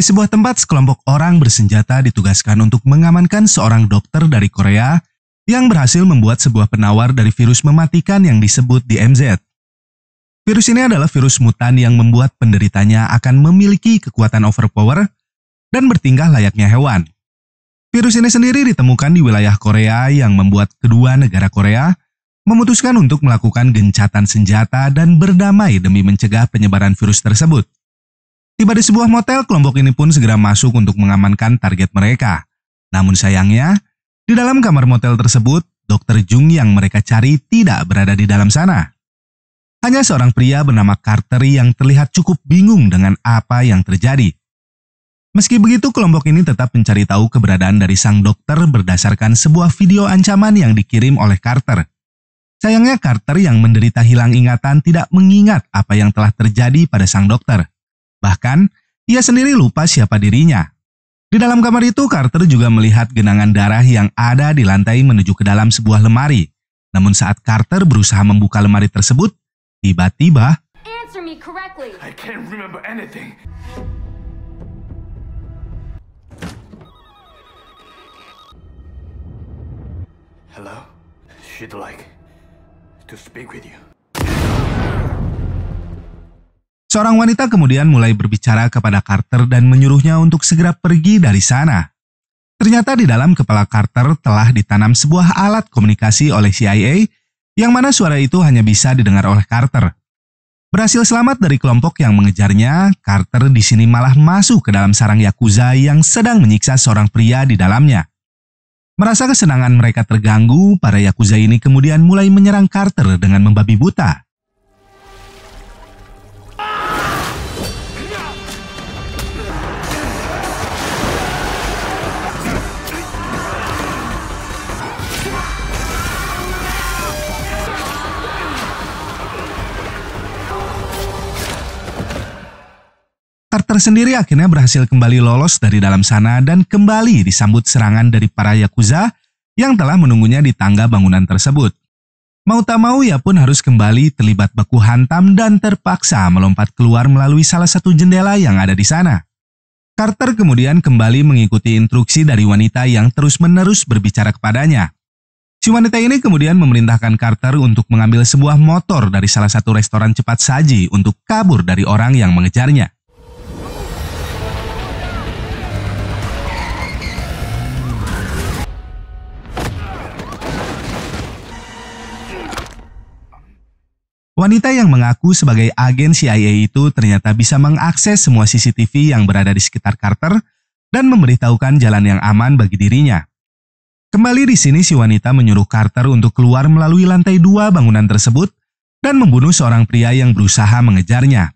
Di sebuah tempat, sekelompok orang bersenjata ditugaskan untuk mengamankan seorang dokter dari Korea yang berhasil membuat sebuah penawar dari virus mematikan yang disebut DMZ. Virus ini adalah virus mutan yang membuat penderitanya akan memiliki kekuatan overpower dan bertingkah layaknya hewan. Virus ini sendiri ditemukan di wilayah Korea yang membuat kedua negara Korea memutuskan untuk melakukan gencatan senjata dan berdamai demi mencegah penyebaran virus tersebut. Tiba di sebuah motel, kelompok ini pun segera masuk untuk mengamankan target mereka. Namun sayangnya, di dalam kamar motel tersebut, Dokter Jung yang mereka cari tidak berada di dalam sana. Hanya seorang pria bernama Carter yang terlihat cukup bingung dengan apa yang terjadi. Meski begitu, kelompok ini tetap mencari tahu keberadaan dari sang dokter berdasarkan sebuah video ancaman yang dikirim oleh Carter. Sayangnya Carter yang menderita hilang ingatan tidak mengingat apa yang telah terjadi pada sang dokter. Bahkan, ia sendiri lupa siapa dirinya. Di dalam kamar itu, Carter juga melihat genangan darah yang ada di lantai menuju ke dalam sebuah lemari. Namun saat Carter berusaha membuka lemari tersebut, tiba-tiba... Hello? She'd like to speak with you. Seorang wanita kemudian mulai berbicara kepada Carter dan menyuruhnya untuk segera pergi dari sana. Ternyata di dalam kepala Carter telah ditanam sebuah alat komunikasi oleh CIA yang mana suara itu hanya bisa didengar oleh Carter. Berhasil selamat dari kelompok yang mengejarnya, Carter di sini malah masuk ke dalam sarang Yakuza yang sedang menyiksa seorang pria di dalamnya. Merasa kesenangan mereka terganggu, para Yakuza ini kemudian mulai menyerang Carter dengan membabi buta. tersendiri akhirnya berhasil kembali lolos dari dalam sana dan kembali disambut serangan dari para Yakuza yang telah menunggunya di tangga bangunan tersebut. Mau tak mau ia pun harus kembali terlibat baku hantam dan terpaksa melompat keluar melalui salah satu jendela yang ada di sana. Carter kemudian kembali mengikuti instruksi dari wanita yang terus-menerus berbicara kepadanya. Si wanita ini kemudian memerintahkan Carter untuk mengambil sebuah motor dari salah satu restoran cepat saji untuk kabur dari orang yang mengejarnya. Wanita yang mengaku sebagai agen CIA itu ternyata bisa mengakses semua CCTV yang berada di sekitar Carter dan memberitahukan jalan yang aman bagi dirinya. Kembali di sini si wanita menyuruh Carter untuk keluar melalui lantai dua bangunan tersebut dan membunuh seorang pria yang berusaha mengejarnya.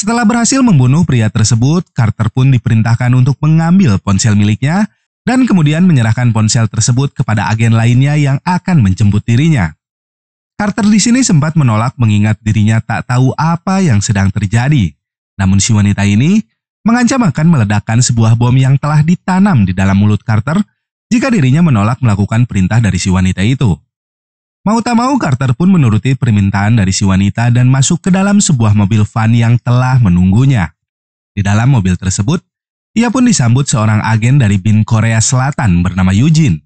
Setelah berhasil membunuh pria tersebut, Carter pun diperintahkan untuk mengambil ponsel miliknya dan kemudian menyerahkan ponsel tersebut kepada agen lainnya yang akan menjemput dirinya. Carter di sini sempat menolak mengingat dirinya tak tahu apa yang sedang terjadi. Namun si wanita ini mengancam akan meledakkan sebuah bom yang telah ditanam di dalam mulut Carter jika dirinya menolak melakukan perintah dari si wanita itu. Mau tak mau Carter pun menuruti permintaan dari si wanita dan masuk ke dalam sebuah mobil van yang telah menunggunya. Di dalam mobil tersebut, ia pun disambut seorang agen dari BIN Korea Selatan bernama Eugene.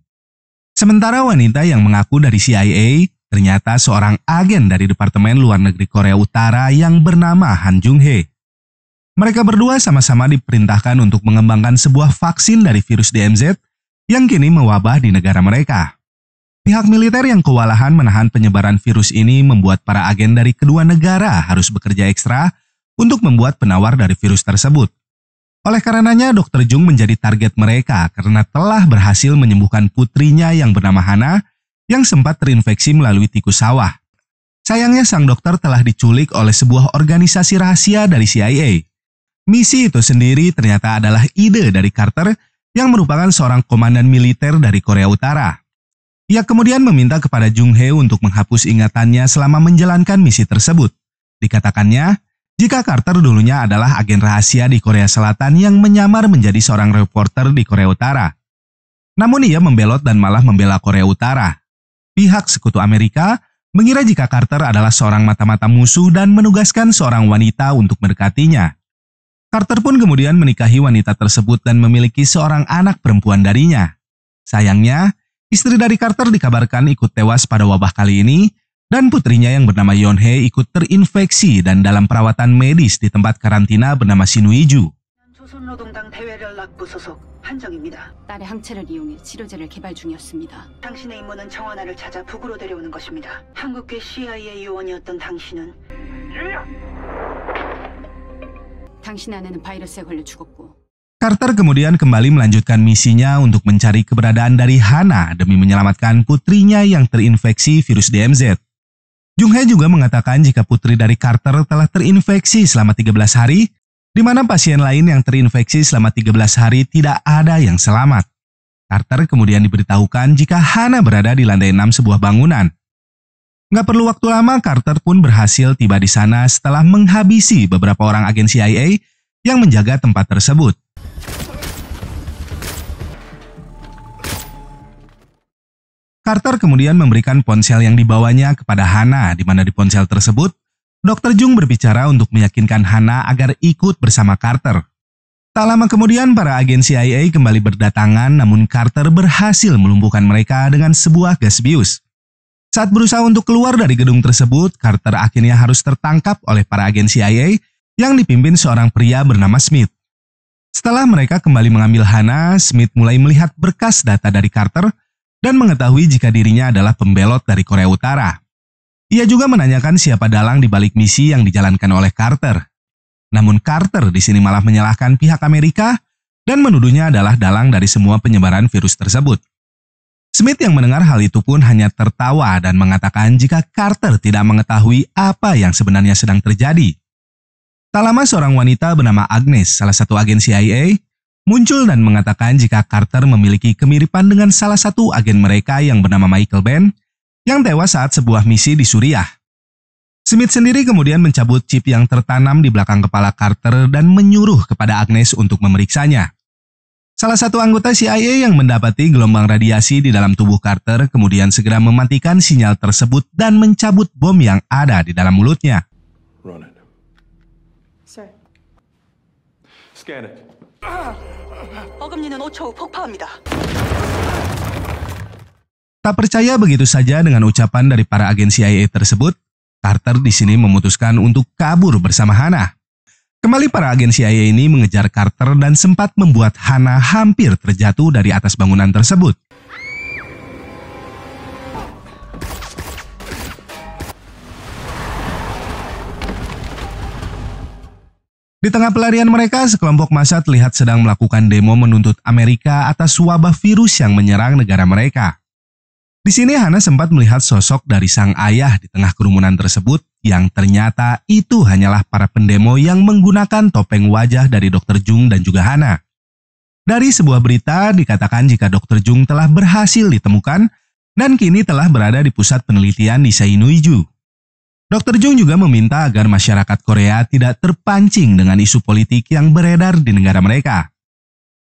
Sementara wanita yang mengaku dari CIA ternyata seorang agen dari Departemen Luar Negeri Korea Utara yang bernama Han Jung Hee. Mereka berdua sama-sama diperintahkan untuk mengembangkan sebuah vaksin dari virus DMZ yang kini mewabah di negara mereka. Pihak militer yang kewalahan menahan penyebaran virus ini membuat para agen dari kedua negara harus bekerja ekstra untuk membuat penawar dari virus tersebut. Oleh karenanya, Dr. Jung menjadi target mereka karena telah berhasil menyembuhkan putrinya yang bernama Hana yang sempat terinfeksi melalui tikus sawah. Sayangnya sang dokter telah diculik oleh sebuah organisasi rahasia dari CIA. Misi itu sendiri ternyata adalah ide dari Carter yang merupakan seorang komandan militer dari Korea Utara. Ia kemudian meminta kepada Jung Hae untuk menghapus ingatannya selama menjalankan misi tersebut. Dikatakannya, jika Carter dulunya adalah agen rahasia di Korea Selatan yang menyamar menjadi seorang reporter di Korea Utara. Namun ia membelot dan malah membela Korea Utara pihak sekutu Amerika mengira jika Carter adalah seorang mata-mata musuh dan menugaskan seorang wanita untuk mendekatinya. Carter pun kemudian menikahi wanita tersebut dan memiliki seorang anak perempuan darinya. Sayangnya, istri dari Carter dikabarkan ikut tewas pada wabah kali ini, dan putrinya yang bernama Yonhe ikut terinfeksi dan dalam perawatan medis di tempat karantina bernama Sinuiju. 판정입니다. 딸의 항체를 이용해 치료제를 개발 중이었습니다. 당신의 임무는 정원아를 찾아 북으로 데려오는 것입니다. 한국계 CIA 요원이었던 당신은 유리야! 당신 아내는 바이러스에 걸려 죽었고 Carter kemudian kembali melanjutkan misinya untuk mencari keberadaan dari Hana demi menyelamatkan putrinya yang terinfeksi virus DMZ. Jung Hae juga mengatakan jika putri dari Carter telah terinfeksi selama 13 hari, di mana pasien lain yang terinfeksi selama 13 hari tidak ada yang selamat. Carter kemudian diberitahukan jika Hana berada di lantai 6 sebuah bangunan. Nggak perlu waktu lama, Carter pun berhasil tiba di sana setelah menghabisi beberapa orang agen CIA yang menjaga tempat tersebut. Carter kemudian memberikan ponsel yang dibawanya kepada Hana, di mana di ponsel tersebut Dr. Jung berbicara untuk meyakinkan Hana agar ikut bersama Carter. Tak lama kemudian, para agen CIA kembali berdatangan namun Carter berhasil melumpuhkan mereka dengan sebuah gas bius. Saat berusaha untuk keluar dari gedung tersebut, Carter akhirnya harus tertangkap oleh para agen CIA yang dipimpin seorang pria bernama Smith. Setelah mereka kembali mengambil Hana, Smith mulai melihat berkas data dari Carter dan mengetahui jika dirinya adalah pembelot dari Korea Utara. Ia juga menanyakan siapa dalang di balik misi yang dijalankan oleh Carter. Namun Carter di sini malah menyalahkan pihak Amerika dan menuduhnya adalah dalang dari semua penyebaran virus tersebut. Smith yang mendengar hal itu pun hanya tertawa dan mengatakan jika Carter tidak mengetahui apa yang sebenarnya sedang terjadi. Tak lama seorang wanita bernama Agnes, salah satu agen CIA, muncul dan mengatakan jika Carter memiliki kemiripan dengan salah satu agen mereka yang bernama Michael Ben yang tewas saat sebuah misi di Suriah. Smith sendiri kemudian mencabut chip yang tertanam di belakang kepala Carter dan menyuruh kepada Agnes untuk memeriksanya. Salah satu anggota CIA yang mendapati gelombang radiasi di dalam tubuh Carter kemudian segera mematikan sinyal tersebut dan mencabut bom yang ada di dalam mulutnya. it. Sir. Scan it. Tak percaya begitu saja dengan ucapan dari para agen CIA tersebut, Carter di sini memutuskan untuk kabur bersama Hana. Kembali para agen CIA ini mengejar Carter dan sempat membuat Hana hampir terjatuh dari atas bangunan tersebut. Di tengah pelarian mereka, sekelompok massa terlihat sedang melakukan demo menuntut Amerika atas wabah virus yang menyerang negara mereka. Di sini Hana sempat melihat sosok dari sang ayah di tengah kerumunan tersebut yang ternyata itu hanyalah para pendemo yang menggunakan topeng wajah dari Dr. Jung dan juga Hana. Dari sebuah berita dikatakan jika Dr. Jung telah berhasil ditemukan dan kini telah berada di pusat penelitian di Seinuiju. Dr. Jung juga meminta agar masyarakat Korea tidak terpancing dengan isu politik yang beredar di negara mereka.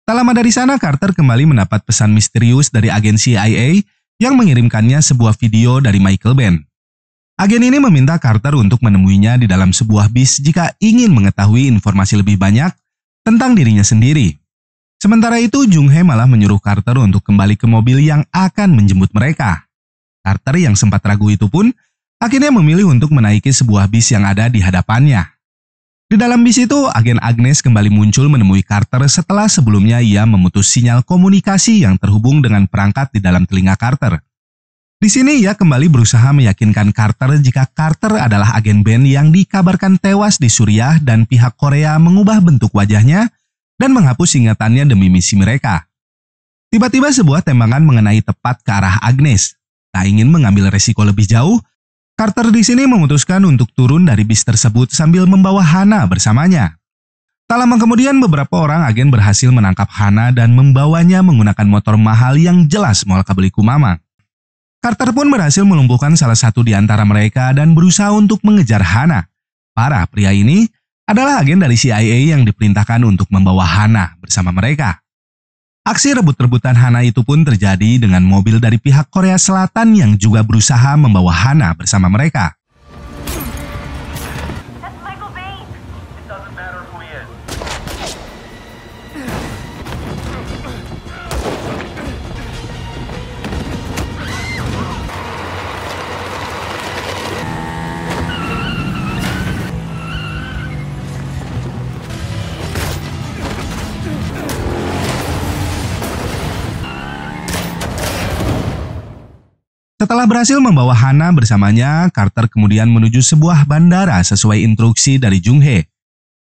Tak lama dari sana, Carter kembali mendapat pesan misterius dari agensi IA yang mengirimkannya sebuah video dari Michael Ben. Agen ini meminta Carter untuk menemuinya di dalam sebuah bis jika ingin mengetahui informasi lebih banyak tentang dirinya sendiri. Sementara itu, Jung Hae malah menyuruh Carter untuk kembali ke mobil yang akan menjemput mereka. Carter yang sempat ragu itu pun akhirnya memilih untuk menaiki sebuah bis yang ada di hadapannya. Di dalam bis itu, agen Agnes kembali muncul menemui Carter setelah sebelumnya ia memutus sinyal komunikasi yang terhubung dengan perangkat di dalam telinga Carter. Di sini ia kembali berusaha meyakinkan Carter jika Carter adalah agen band yang dikabarkan tewas di Suriah dan pihak Korea mengubah bentuk wajahnya dan menghapus ingatannya demi misi mereka. Tiba-tiba sebuah tembangan mengenai tepat ke arah Agnes. Tak ingin mengambil resiko lebih jauh, Carter di sini memutuskan untuk turun dari bis tersebut sambil membawa Hana bersamanya. Tak lama kemudian beberapa orang agen berhasil menangkap Hana dan membawanya menggunakan motor mahal yang jelas mal beli Kumama. Carter pun berhasil melumpuhkan salah satu di antara mereka dan berusaha untuk mengejar Hana. Para pria ini adalah agen dari CIA yang diperintahkan untuk membawa Hana bersama mereka. Aksi rebut-rebutan Hana itu pun terjadi dengan mobil dari pihak Korea Selatan yang juga berusaha membawa Hana bersama mereka. Setelah berhasil membawa Hana bersamanya, Carter kemudian menuju sebuah bandara sesuai instruksi dari Jung Junghae.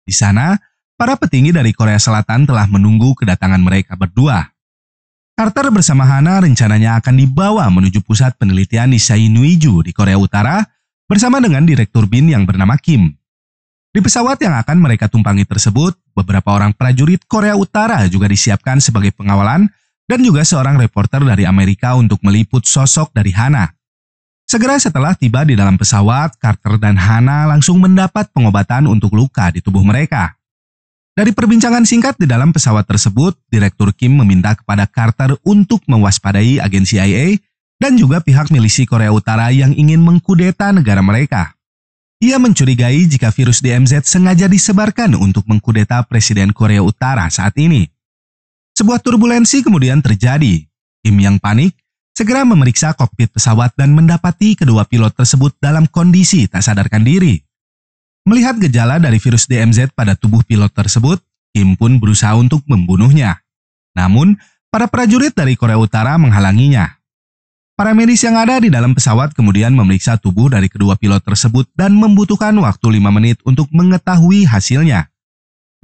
Di sana, para petinggi dari Korea Selatan telah menunggu kedatangan mereka berdua. Carter bersama Hana rencananya akan dibawa menuju pusat penelitian di Nuiju di Korea Utara bersama dengan Direktur BIN yang bernama Kim. Di pesawat yang akan mereka tumpangi tersebut, beberapa orang prajurit Korea Utara juga disiapkan sebagai pengawalan dan juga seorang reporter dari Amerika untuk meliput sosok dari Hana. Segera setelah tiba di dalam pesawat, Carter dan Hana langsung mendapat pengobatan untuk luka di tubuh mereka. Dari perbincangan singkat di dalam pesawat tersebut, Direktur Kim meminta kepada Carter untuk mewaspadai agen CIA dan juga pihak milisi Korea Utara yang ingin mengkudeta negara mereka. Ia mencurigai jika virus DMZ sengaja disebarkan untuk mengkudeta Presiden Korea Utara saat ini. Sebuah turbulensi kemudian terjadi. Kim yang panik segera memeriksa kokpit pesawat dan mendapati kedua pilot tersebut dalam kondisi tak sadarkan diri. Melihat gejala dari virus DMZ pada tubuh pilot tersebut, Kim pun berusaha untuk membunuhnya. Namun, para prajurit dari Korea Utara menghalanginya. Para medis yang ada di dalam pesawat kemudian memeriksa tubuh dari kedua pilot tersebut dan membutuhkan waktu lima menit untuk mengetahui hasilnya.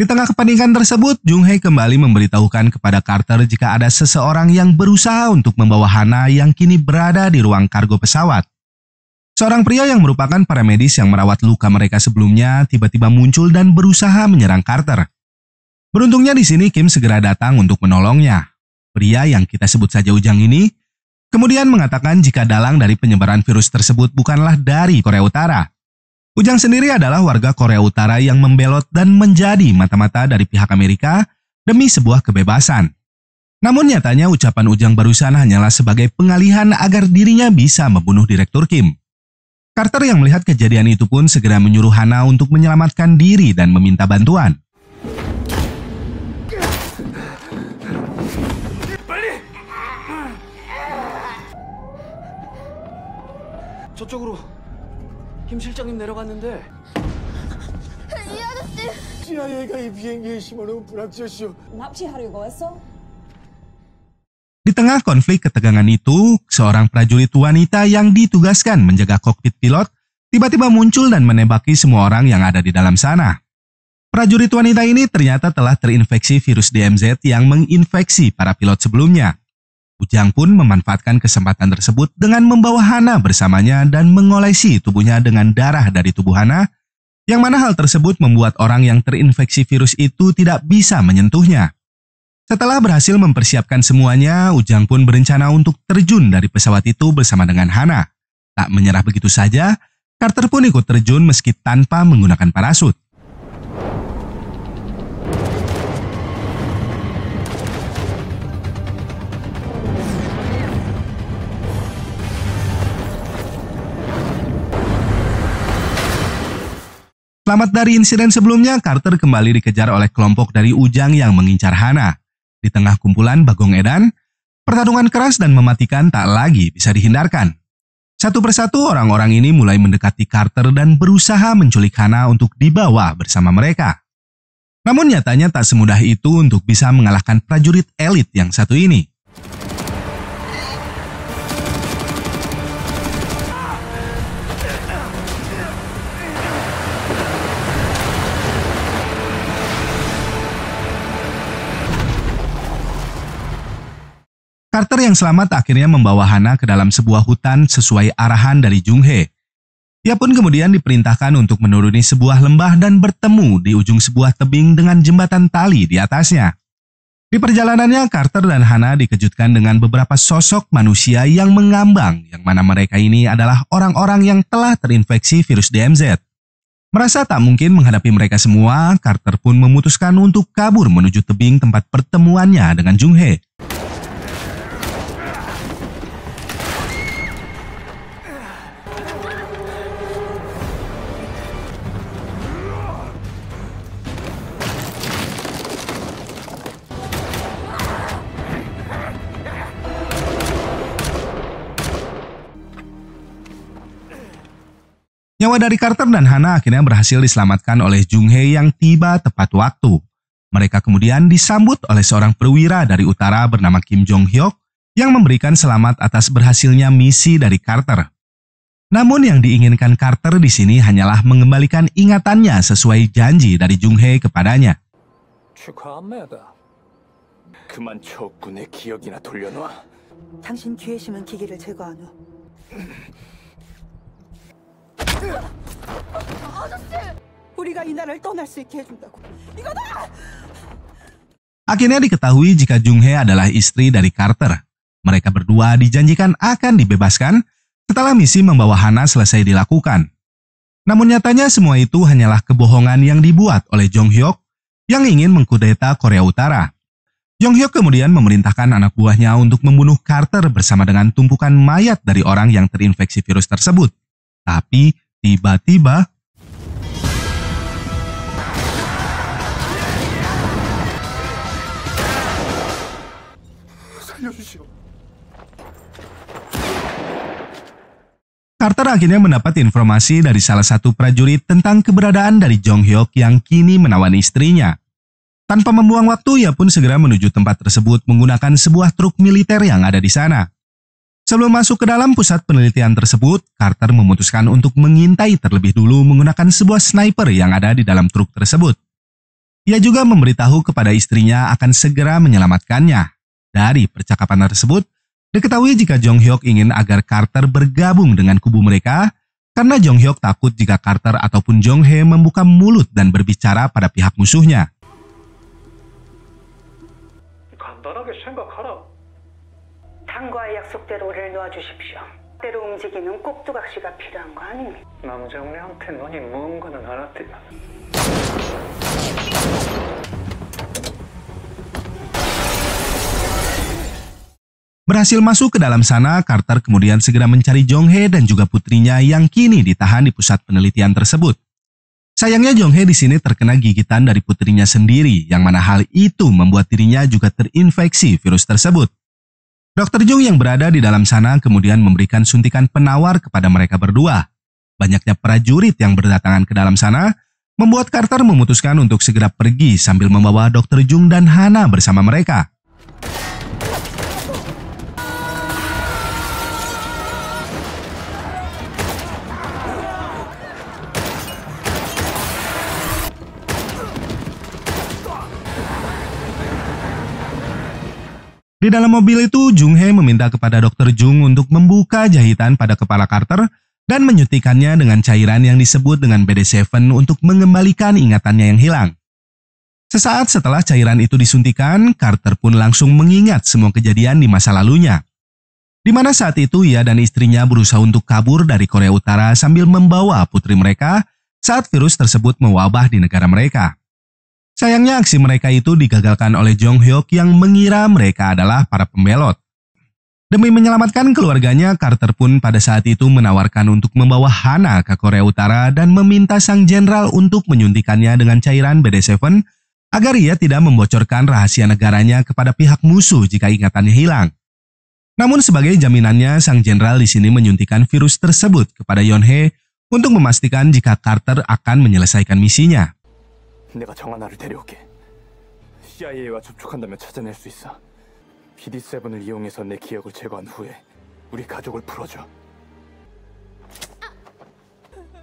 Di tengah kepanikan tersebut, Jung Hae kembali memberitahukan kepada Carter jika ada seseorang yang berusaha untuk membawa Hana yang kini berada di ruang kargo pesawat. Seorang pria yang merupakan paramedis yang merawat luka mereka sebelumnya tiba-tiba muncul dan berusaha menyerang Carter. Beruntungnya di sini Kim segera datang untuk menolongnya. Pria yang kita sebut saja Ujang ini kemudian mengatakan jika dalang dari penyebaran virus tersebut bukanlah dari Korea Utara, Ujang sendiri adalah warga Korea Utara yang membelot dan menjadi mata-mata dari pihak Amerika demi sebuah kebebasan. Namun nyatanya ucapan Ujang barusan hanyalah sebagai pengalihan agar dirinya bisa membunuh Direktur Kim. Carter yang melihat kejadian itu pun segera menyuruh Hana untuk menyelamatkan diri dan meminta bantuan. 저쪽으로 김 실장님 내려갔는데 이 아저씨 CIA가 이 비행기에 심어놓은 불합지였시오. 납치하려고 했어? Di tengah konflik ketegangan itu, seorang prajurit wanita yang ditugaskan menjaga kokpit pilot tiba-tiba muncul dan menembaki semua orang yang ada di dalam sana. Prajurit wanita ini ternyata telah terinfeksi virus DMZ yang menginfeksi para pilot sebelumnya. Ujang pun memanfaatkan kesempatan tersebut dengan membawa Hana bersamanya dan mengolesi tubuhnya dengan darah dari tubuh Hana, yang mana hal tersebut membuat orang yang terinfeksi virus itu tidak bisa menyentuhnya. Setelah berhasil mempersiapkan semuanya, Ujang pun berencana untuk terjun dari pesawat itu bersama dengan Hana. Tak menyerah begitu saja, Carter pun ikut terjun meski tanpa menggunakan parasut. Selamat dari insiden sebelumnya, Carter kembali dikejar oleh kelompok dari Ujang yang mengincar Hana. Di tengah kumpulan Bagong Edan, pertarungan keras dan mematikan tak lagi bisa dihindarkan. Satu persatu orang-orang ini mulai mendekati Carter dan berusaha menculik Hana untuk dibawa bersama mereka. Namun nyatanya tak semudah itu untuk bisa mengalahkan prajurit elit yang satu ini. Carter yang selamat akhirnya membawa Hana ke dalam sebuah hutan sesuai arahan dari Jung He. Ia pun kemudian diperintahkan untuk menuruni sebuah lembah dan bertemu di ujung sebuah tebing dengan jembatan tali di atasnya. Di perjalanannya, Carter dan Hana dikejutkan dengan beberapa sosok manusia yang mengambang, yang mana mereka ini adalah orang-orang yang telah terinfeksi virus DMZ. Merasa tak mungkin menghadapi mereka semua, Carter pun memutuskan untuk kabur menuju tebing tempat pertemuannya dengan Jung He. Nyawa dari Carter dan Hana akhirnya berhasil diselamatkan oleh Jung Hae yang tiba tepat waktu. Mereka kemudian disambut oleh seorang perwira dari utara bernama Kim Jong Hyuk yang memberikan selamat atas berhasilnya misi dari Carter. Namun yang diinginkan Carter di sini hanyalah mengembalikan ingatannya sesuai janji dari Jung Hae kepadanya. 우리가 Akhirnya diketahui jika Jung Hae adalah istri dari Carter. Mereka berdua dijanjikan akan dibebaskan setelah misi membawa Hana selesai dilakukan. Namun nyatanya semua itu hanyalah kebohongan yang dibuat oleh Jong Hyuk yang ingin mengkudeta Korea Utara. Jong Hyuk kemudian memerintahkan anak buahnya untuk membunuh Carter bersama dengan tumpukan mayat dari orang yang terinfeksi virus tersebut. Tapi Tiba-tiba, Carter akhirnya mendapat informasi dari salah satu prajurit tentang keberadaan dari Jong Hyuk yang kini menawan istrinya. Tanpa membuang waktu, ia pun segera menuju tempat tersebut menggunakan sebuah truk militer yang ada di sana. Sebelum masuk ke dalam pusat penelitian tersebut, Carter memutuskan untuk mengintai terlebih dulu menggunakan sebuah sniper yang ada di dalam truk tersebut. Ia juga memberitahu kepada istrinya akan segera menyelamatkannya. Dari percakapan tersebut, diketahui jika Jong Hyuk ingin agar Carter bergabung dengan kubu mereka karena Jong Hyuk takut jika Carter ataupun Jong membuka mulut dan berbicara pada pihak musuhnya. 약속대로 우리를 놓아주십시오. 때로 움직이는 꼭두각시가 필요한 거 아닙니까? 눈이 먼 거는 알았대요. Berhasil masuk ke dalam sana, Carter kemudian segera mencari Jonghae dan juga putrinya yang kini ditahan di pusat penelitian tersebut. Sayangnya Jonghae di sini terkena gigitan dari putrinya sendiri, yang mana hal itu membuat dirinya juga terinfeksi virus tersebut. Dokter Jung yang berada di dalam sana kemudian memberikan suntikan penawar kepada mereka berdua. Banyaknya prajurit yang berdatangan ke dalam sana membuat Carter memutuskan untuk segera pergi sambil membawa Dokter Jung dan Hana bersama mereka. Di dalam mobil itu, Jung Hae meminta kepada dokter Jung untuk membuka jahitan pada kepala Carter dan menyuntikannya dengan cairan yang disebut dengan BD7 untuk mengembalikan ingatannya yang hilang. Sesaat setelah cairan itu disuntikan, Carter pun langsung mengingat semua kejadian di masa lalunya. Di mana saat itu ia dan istrinya berusaha untuk kabur dari Korea Utara sambil membawa putri mereka saat virus tersebut mewabah di negara mereka. Sayangnya aksi mereka itu digagalkan oleh Jong Hyuk yang mengira mereka adalah para pembelot. Demi menyelamatkan keluarganya, Carter pun pada saat itu menawarkan untuk membawa Hana ke Korea Utara dan meminta sang jenderal untuk menyuntikannya dengan cairan BD7 agar ia tidak membocorkan rahasia negaranya kepada pihak musuh jika ingatannya hilang. Namun sebagai jaminannya, sang jenderal di sini menyuntikan virus tersebut kepada Yonhe untuk memastikan jika Carter akan menyelesaikan misinya. 내가 정하나를 데려올게. CIA와 접촉한다면 찾아낼 수 있어. PD7을 이용해서 내 기억을 제거한 후에 우리 가족을 풀어줘.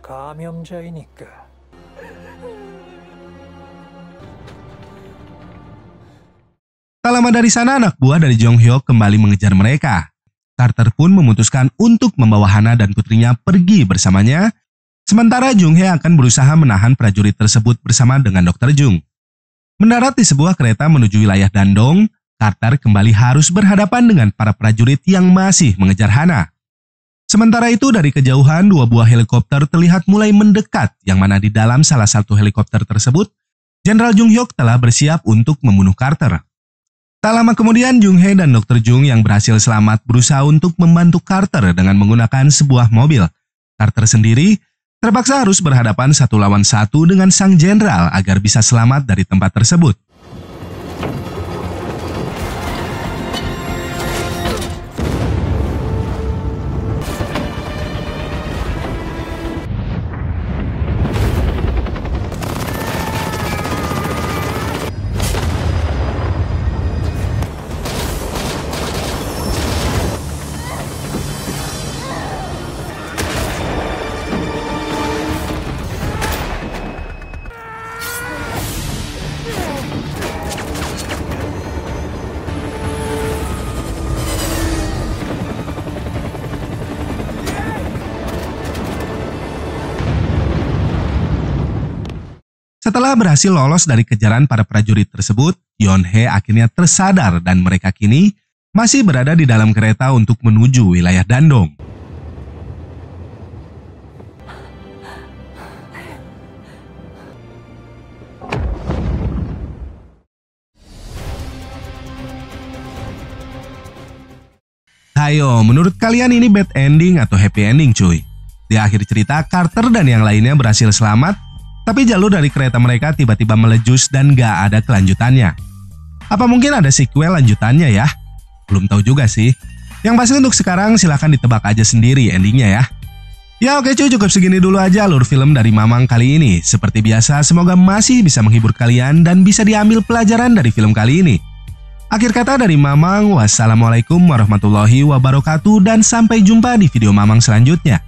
감염자이니까. t a lama dari sana, anak buah dari Jong h y o k kembali mengejar mereka. Carter pun memutuskan untuk membawa Hana dan putrinya pergi bersamanya Sementara Jung Hye akan berusaha menahan prajurit tersebut bersama dengan Dr. Jung. Mendarat di sebuah kereta menuju wilayah Dandong, Carter kembali harus berhadapan dengan para prajurit yang masih mengejar Hana. Sementara itu dari kejauhan dua buah helikopter terlihat mulai mendekat yang mana di dalam salah satu helikopter tersebut, Jenderal Jung Hyuk telah bersiap untuk membunuh Carter. Tak lama kemudian Jung Hye dan Dr. Jung yang berhasil selamat berusaha untuk membantu Carter dengan menggunakan sebuah mobil. Carter sendiri terpaksa harus berhadapan satu lawan satu dengan sang jenderal agar bisa selamat dari tempat tersebut. Setelah berhasil lolos dari kejaran para prajurit tersebut, Yonhe akhirnya tersadar dan mereka kini masih berada di dalam kereta untuk menuju wilayah Dandong. Hayo, menurut kalian ini bad ending atau happy ending cuy? Di akhir cerita, Carter dan yang lainnya berhasil selamat tapi jalur dari kereta mereka tiba-tiba melejus dan gak ada kelanjutannya. Apa mungkin ada sequel lanjutannya ya? Belum tahu juga sih. Yang pasti untuk sekarang silahkan ditebak aja sendiri endingnya ya. Ya oke cuy cukup segini dulu aja alur film dari Mamang kali ini. Seperti biasa semoga masih bisa menghibur kalian dan bisa diambil pelajaran dari film kali ini. Akhir kata dari Mamang, wassalamualaikum warahmatullahi wabarakatuh dan sampai jumpa di video Mamang selanjutnya.